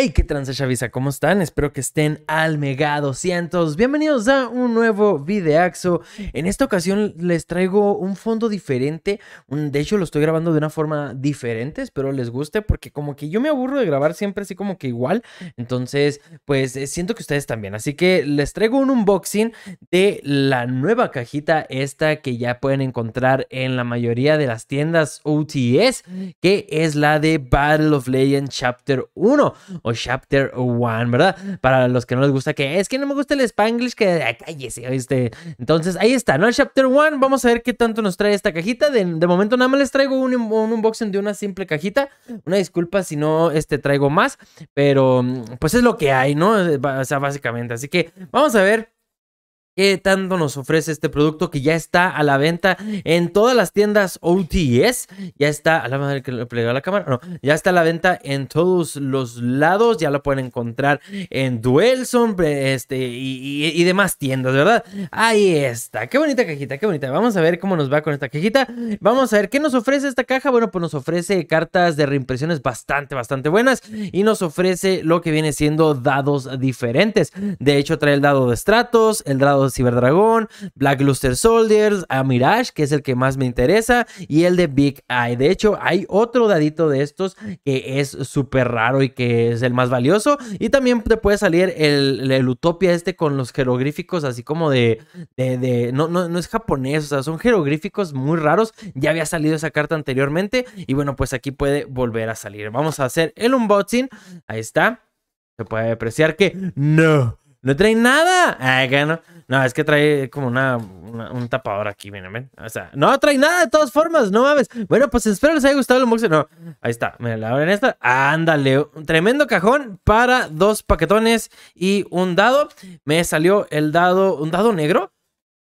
Hey, qué trance Chavisa, ¿cómo están? Espero que estén al mega 200. Bienvenidos a un nuevo videaxo. En esta ocasión les traigo un fondo diferente. De hecho, lo estoy grabando de una forma diferente. Espero les guste porque como que yo me aburro de grabar siempre así como que igual. Entonces, pues eh, siento que ustedes también. Así que les traigo un unboxing de la nueva cajita esta que ya pueden encontrar en la mayoría de las tiendas OTS, que es la de Battle of Legends Chapter 1. Chapter One, ¿verdad? Para los que no les gusta, que es que no me gusta el Spanglish, que cállese, este. Entonces, ahí está, ¿no? El Chapter One, vamos a ver qué tanto nos trae esta cajita. De, momento nada más les traigo un, un, unboxing de una simple cajita. Una disculpa si no este, traigo más, pero mm, pues es lo que hay, ¿no? Eh, o sea, básicamente. Así que vamos a ver qué tanto nos ofrece este producto que ya está a la venta en todas las tiendas OTS. Ya está, a la madre que le plegó la cámara, no, ya está a la venta en todos los lados. Ya lo pueden encontrar en Duelson este, y, demás tiendas, ¿verdad? Ahí está, qué bonita cajita, qué bonita. Vamos a ver cómo nos va con esta cajita. Vamos a ver qué nos ofrece esta caja. Bueno, pues nos ofrece cartas de reimpresiones bastante, bastante buenas y nos ofrece lo que viene siendo dados diferentes. De hecho, trae el dado de estratos, el dado Ciberdragón, Black Luster Soldiers, a Mirage, que es el que más me interesa, y el de Big Eye. De hecho, hay otro dadito de estos que es súper raro y que es el más valioso. Y también te puede salir el, Utopia este con los jeroglíficos, así como de. no, no, no, es japonés, o sea, son jeroglíficos muy raros. Ya había salido esa carta anteriormente, y bueno, pues aquí puede volver a salir. Vamos a hacer el unboxing. Ahí está. Se puede apreciar que no ¿No trae nada? Ah, no. No, es que trae como una, un tapador aquí, miren, ven. O sea, no trae nada de todas formas, no mames. Bueno, pues espero que les haya gustado el unboxing. No, ahí está, Mira, la en esta. Ándale, un tremendo cajón para dos paquetones y un dado. Me salió el dado, un dado negro.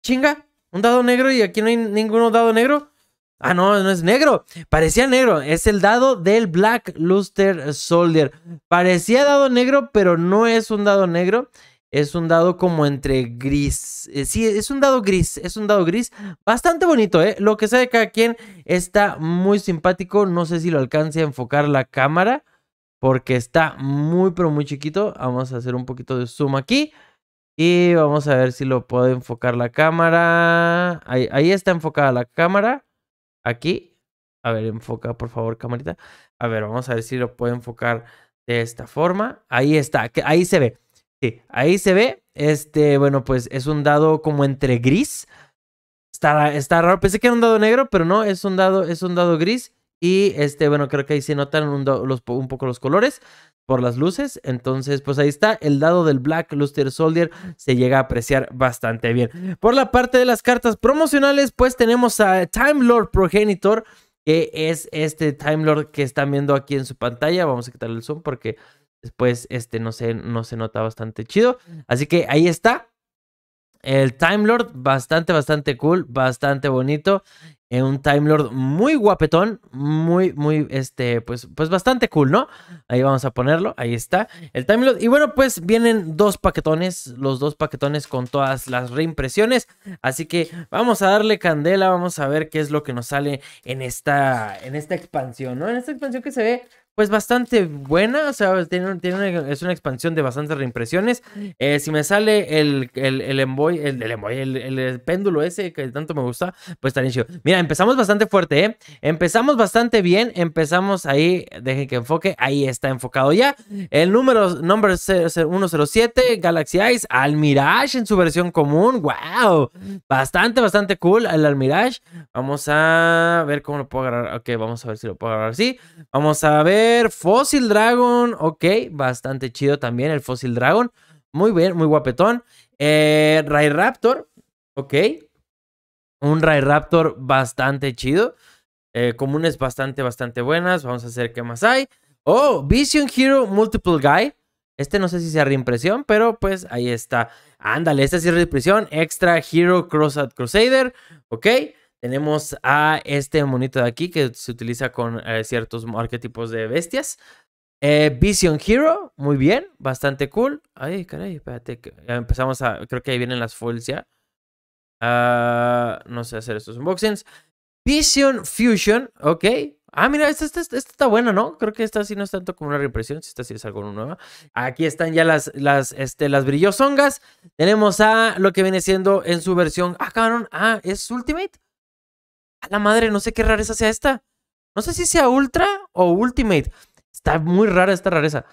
Chinga, un dado negro y aquí no hay ninguno dado negro. Ah, no, no es negro. Parecía negro. Es el dado del Black Luster Soldier. Parecía dado negro, pero no es un dado negro. Es un dado como entre gris. Eh, sí, es un dado gris. Es un dado gris. Bastante bonito, ¿eh? Lo que sabe de cada quien está muy simpático. No sé si lo alcance a enfocar la cámara. Porque está muy, pero muy chiquito. Vamos a hacer un poquito de zoom aquí. Y vamos a ver si lo puede enfocar la cámara. Ahí, está enfocada la cámara. Aquí. A ver, enfoca, por favor, camarita. A ver, vamos a ver si lo puede enfocar de esta forma. Ahí está. Ahí se ve. Sí, ahí se ve. Este, bueno, pues es un dado como entre gris. Está, está raro. Pensé que era un dado negro, pero no, es un dado, es un dado gris. Y este, bueno, creo que ahí se notan un, un, poco los colores por las luces. Entonces, pues ahí está. El dado del Black Luster Soldier se llega a apreciar bastante bien. Por la parte de las cartas promocionales, pues tenemos a Time Lord Progenitor, que es este Time Lord que están viendo aquí en su pantalla. Vamos a quitarle el zoom porque Después, este, no no se nota bastante chido. Así que ahí está. El Time Lord, bastante, bastante cool, bastante bonito. Eh, un Time Lord muy guapetón, muy, muy, este, pues, pues bastante cool, ¿no? Ahí vamos a ponerlo, ahí está, el Time Lord. Y bueno, pues vienen dos paquetones, los dos paquetones con todas las reimpresiones. Así que vamos a darle candela, vamos a ver qué es lo que nos sale en esta, en esta expansión, ¿no? En esta expansión que se ve pues bastante buena, o sea, tiene, es una expansión de bastantes reimpresiones. Eh, si me sale el, el, el envoy, el, el, péndulo ese que tanto me gusta, pues estaría chido. Mira, empezamos bastante fuerte, ¿eh? Empezamos bastante bien, empezamos ahí, dejen que enfoque, ahí está enfocado ya. El número, 107, Galaxy Eyes, al en su versión común, wow, bastante, bastante cool el Almirage. Vamos a ver cómo lo puedo agarrar, ok, vamos a ver si lo puedo agarrar así. Vamos a ver Fossil Dragon. Ok, bastante chido también el Fossil Dragon. Muy bien, muy guapetón. Eh, Raptor. Ok. Un Ray Raptor bastante chido. Eh, comunes bastante, bastante buenas. Vamos a ver qué más hay. Oh, Vision Hero Multiple Guy. Este no sé si sea reimpresión, pero pues ahí está. Ándale, este sí es reimpresión. Extra Hero Cross Crusader. Ok. Tenemos a este monito de aquí que se utiliza con eh, ciertos arquetipos de bestias. Eh, Vision Hero, muy bien, bastante cool. Ay, caray, espérate. empezamos a. Creo que ahí vienen las foils ya. Ah, no sé hacer estos unboxings. Vision Fusion, ok. Ah, mira, esta, está buena, ¿no? Creo que esta sí no es tanto como una reimpresión, si esta sí es algo nuevo. Aquí están ya las, las, este, las brillosongas. Tenemos a lo que viene siendo en su versión. Ah, cabrón, ah, es Ultimate. A la madre, no sé qué rareza sea esta. No sé si sea Ultra o Ultimate. Está muy rara esta rareza.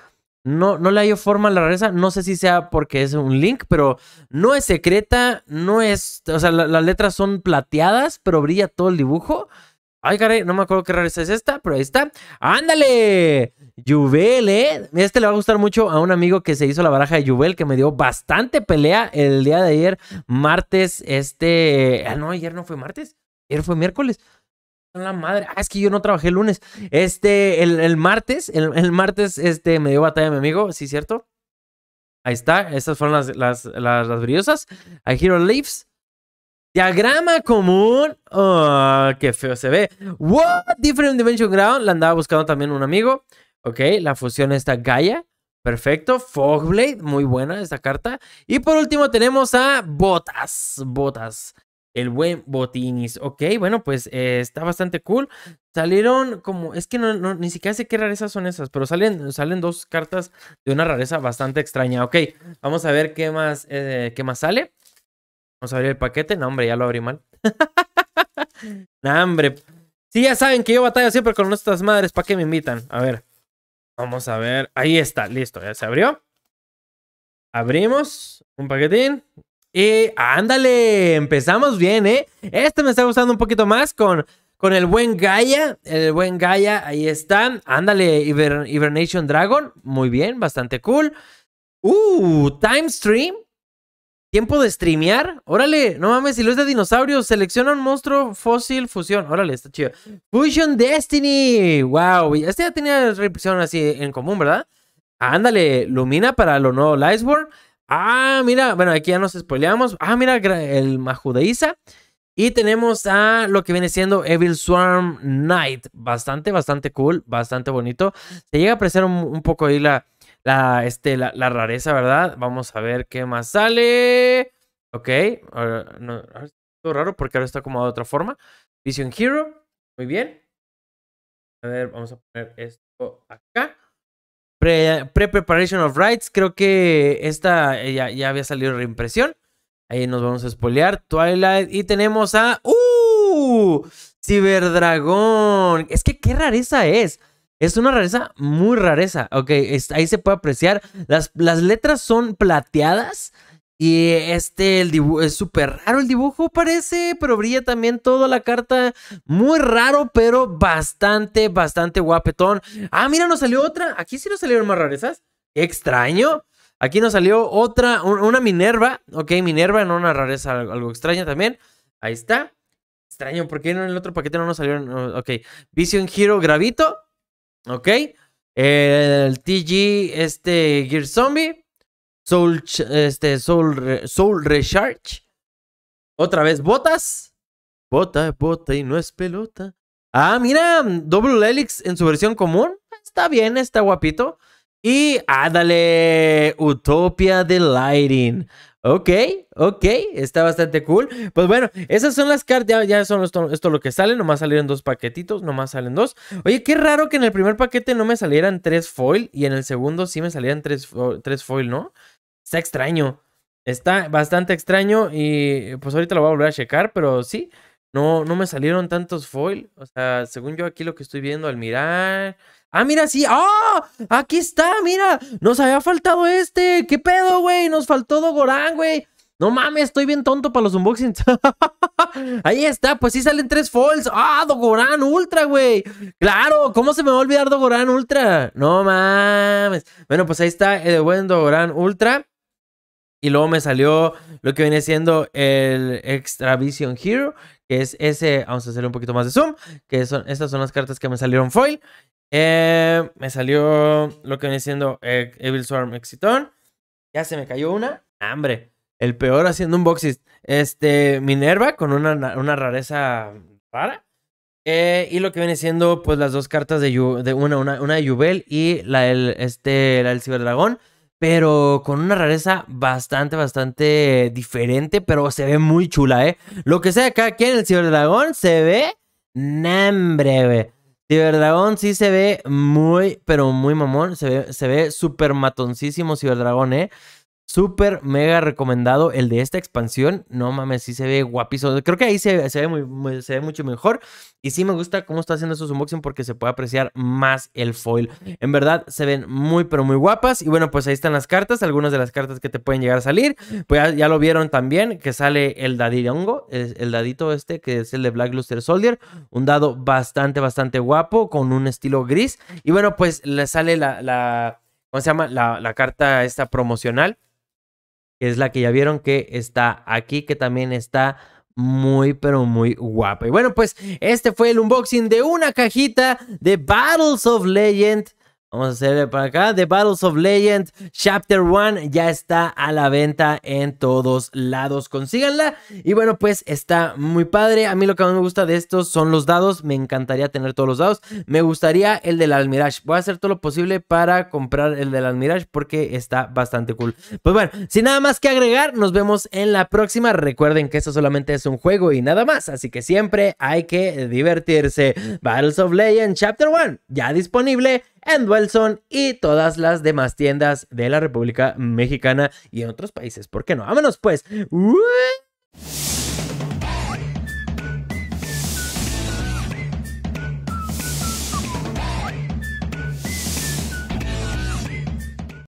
No, no le ido forma a la rareza. No sé si sea porque es un link, pero no es secreta. No es. O sea, las letras son plateadas, pero brilla todo el dibujo. Ay, caray, no me acuerdo qué rareza es esta, pero ahí está. ¡Ándale! Jubel. ¿eh? Este le va a gustar mucho a un amigo que se hizo la baraja de Jubel, que me dio bastante pelea el día de ayer, martes. Este. Ah, no, ayer no fue martes. Ayer fue miércoles. La madre. Ah, es que yo no trabajé lunes. Este, el, martes, el, martes, este, me dio batalla mi amigo, sí, cierto. Ahí está, estas fueron las, las, las, brillosas. Hero Leaves. Diagrama común. Oh, qué feo se ve. What? Different Dimension Ground. La andaba buscando también un amigo. Ok, la fusión está Gaia. Perfecto. Fogblade. Muy buena esta carta. Y por último tenemos a Botas. Botas el buen Botinis. Ok, bueno, pues eh, está bastante cool. Salieron como, es que no, ni siquiera sé qué rarezas son esas, pero salen, salen dos cartas de una rareza bastante extraña. Ok, vamos a ver qué más, eh, qué más sale. Vamos a abrir el paquete. No, hombre, ya lo abrí mal. Mm. no, hombre. Sí, ya saben que yo batalla siempre con nuestras madres. ¿Para qué me invitan? A ver. Vamos a ver. Ahí está, listo, ya se abrió. Abrimos un paquetín. Y ándale, empezamos bien, ¿eh? Este me está gustando un poquito más con, con el buen Gaia. El buen Gaia, ahí está. Ándale, Ibernation Hibernation Dragon. Muy bien, bastante cool. Uh, time stream. Tiempo de streamear. Órale, no mames, si lo es de dinosaurios. Selecciona un monstruo fósil fusión. Órale, está chido. Fusion Destiny. Wow, este ya tenía represión así en común, ¿verdad? Ándale, Lumina para lo nuevo Lightborn. Ah, mira, bueno, aquí ya nos spoileamos. Ah, mira, el Majudeiza. Y tenemos a lo que viene siendo Evil Swarm Knight. Bastante, bastante cool, bastante bonito. Se llega a apreciar un, poco ahí la, la, este, la, rareza, ¿verdad? Vamos a ver qué más sale. Ok. Ahora, no, raro porque ahora está como de otra forma. Vision Hero. Muy bien. A ver, vamos a poner esto acá. Pre-Preparation of Rights, creo que esta eh, ya, había salido reimpresión. Ahí nos vamos a spoilear. Twilight. Y tenemos a. ¡Uh! Ciberdragón. Es que qué rareza es. Es una rareza muy rareza. Ok, ahí se puede apreciar. Las, las letras son plateadas. Y este, el dibujo, es súper raro el dibujo, parece, pero brilla también toda la carta. Muy raro, pero bastante, bastante guapetón. Ah, mira, nos salió otra. Aquí sí nos salieron más rarezas. Extraño. Aquí nos salió otra, una Minerva. Ok, Minerva, no una rareza, algo extraño también. Ahí está. Extraño, ¿por qué en el otro paquete no nos salieron? Ok, Vision Hero Gravito. Ok. El TG, este, Gear Zombie. Soul, este, Soul, Recharge. Otra vez, botas. Bota, bota y no es pelota. Ah, mira, Double Helix en su versión común. Está bien, está guapito. Y ándale, Utopia de Lighting. Ok, ok, está bastante cool. Pues bueno, esas son las cartas, ya, son esto, lo que sale, nomás salieron dos paquetitos, nomás salen dos. Oye, qué raro que en el primer paquete no me salieran tres foil y en el segundo sí me salieran tres, tres foil, ¿no? Está extraño. Está bastante extraño y pues ahorita lo voy a volver a checar, pero sí, no, no me salieron tantos foil. O sea, según yo aquí lo que estoy viendo al mirar... Ah, mira, sí. ¡Ah! Aquí está, mira. Nos había faltado este. ¿Qué pedo, güey? Nos faltó Dogoran, güey. No mames, estoy bien tonto para los unboxings. Ahí está, pues sí salen tres foils. ¡Ah, Dogoran Ultra, güey! ¡Claro! ¿Cómo se me va a olvidar Dogoran Ultra? No mames. Bueno, pues ahí está el buen Dogoran Ultra. Y luego me salió lo que viene siendo el Extra Vision Hero, que es ese, vamos a hacerle un poquito más de zoom, que son, estas son las cartas que me salieron foil. Eh, me salió lo que viene siendo Evil Swarm Exiton. Ya se me cayó una. Hambre. El peor haciendo un boxis. Este, Minerva con una, una rareza rara. Eh, y lo que viene siendo, pues, las dos cartas de, de una, una, de Jubel y la del, este, la del Ciberdragón pero con una rareza bastante, bastante diferente, pero se ve muy chula, ¿eh? Lo que sea acá, aquí en el Ciberdragón se ve nambre, güey. Ciberdragón sí se ve muy, pero muy mamón, se ve, se ve súper matoncísimo Ciberdragón, ¿eh? Súper mega recomendado el de esta expansión. No mames, sí se ve guapísimo. Creo que ahí se, ve muy, se ve mucho mejor. Y sí me gusta cómo está haciendo su unboxing porque se puede apreciar más el foil. En verdad, se ven muy, pero muy guapas. Y bueno, pues ahí están las cartas. Algunas de las cartas que te pueden llegar a salir. Pues ya, lo vieron también, que sale el hongo, El dadito este, que es el de Black Luster Soldier. Un dado bastante, bastante guapo, con un estilo gris. Y bueno, pues le sale la... ¿Cómo se llama? La, la carta esta promocional que es la que ya vieron que está aquí, que también está muy, pero muy guapa. Y bueno, pues este fue el unboxing de una cajita de Battles of Legend Vamos a hacerle para acá. The Battles of Legend Chapter 1 ya está a la venta en todos lados. Consíganla. Y bueno, pues está muy padre. A mí lo que más me gusta de estos son los dados. Me encantaría tener todos los dados. Me gustaría el del Almirage. Voy a hacer todo lo posible para comprar el del Almirage porque está bastante cool. Pues bueno, sin nada más que agregar, nos vemos en la próxima. Recuerden que esto solamente es un juego y nada más. Así que siempre hay que divertirse. Battles of Legend Chapter 1 ya disponible en Duelson y todas las demás tiendas de la República Mexicana y en otros países. ¿Por qué no? Vámonos pues.